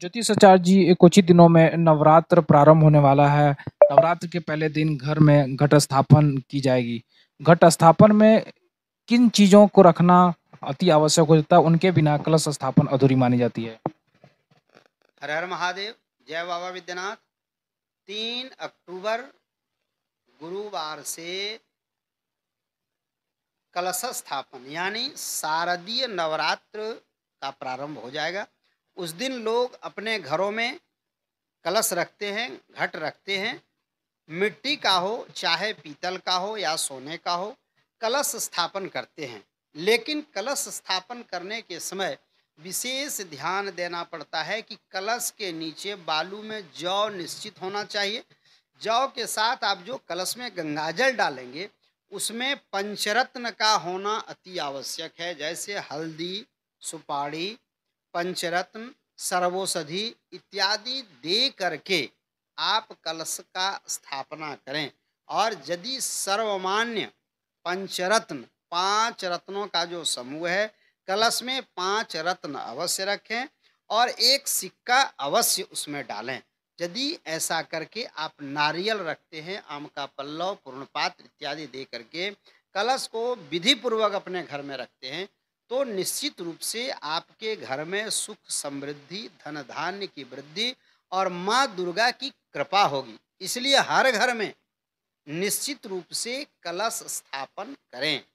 ज्योतिष आचार्य जी कुछ ही दिनों में नवरात्र प्रारंभ होने वाला है नवरात्र के पहले दिन घर में घट स्थापन की जाएगी घट स्थापन में किन चीजों को रखना अति आवश्यक हो जाता है उनके बिना कलश स्थापन अधूरी मानी जाती है हर हर महादेव जय बाबा विद्यानाथ तीन अक्टूबर गुरुवार से कलश स्थापन यानी शारदीय नवरात्र का प्रारंभ हो जाएगा उस दिन लोग अपने घरों में कलश रखते हैं घट रखते हैं मिट्टी का हो चाहे पीतल का हो या सोने का हो कलश स्थापन करते हैं लेकिन कलश स्थापन करने के समय विशेष ध्यान देना पड़ता है कि कलश के नीचे बालू में जौ निश्चित होना चाहिए जौ के साथ आप जो कलश में गंगाजल डालेंगे उसमें पंचरत्न का होना अति आवश्यक है जैसे हल्दी सुपारी पंचरत्न सर्वोषधि इत्यादि दे करके आप कलश का स्थापना करें और यदि सर्वमान्य पंचरत्न पांच रत्नों का जो समूह है कलश में पांच रत्न अवश्य रखें और एक सिक्का अवश्य उसमें डालें यदि ऐसा करके आप नारियल रखते हैं आम का पल्लव पूर्ण पात्र इत्यादि दे करके कलश को विधि पूर्वक अपने घर में रखते हैं तो निश्चित रूप से आपके घर में सुख समृद्धि धन धान्य की वृद्धि और माँ दुर्गा की कृपा होगी इसलिए हर घर में निश्चित रूप से कलश स्थापन करें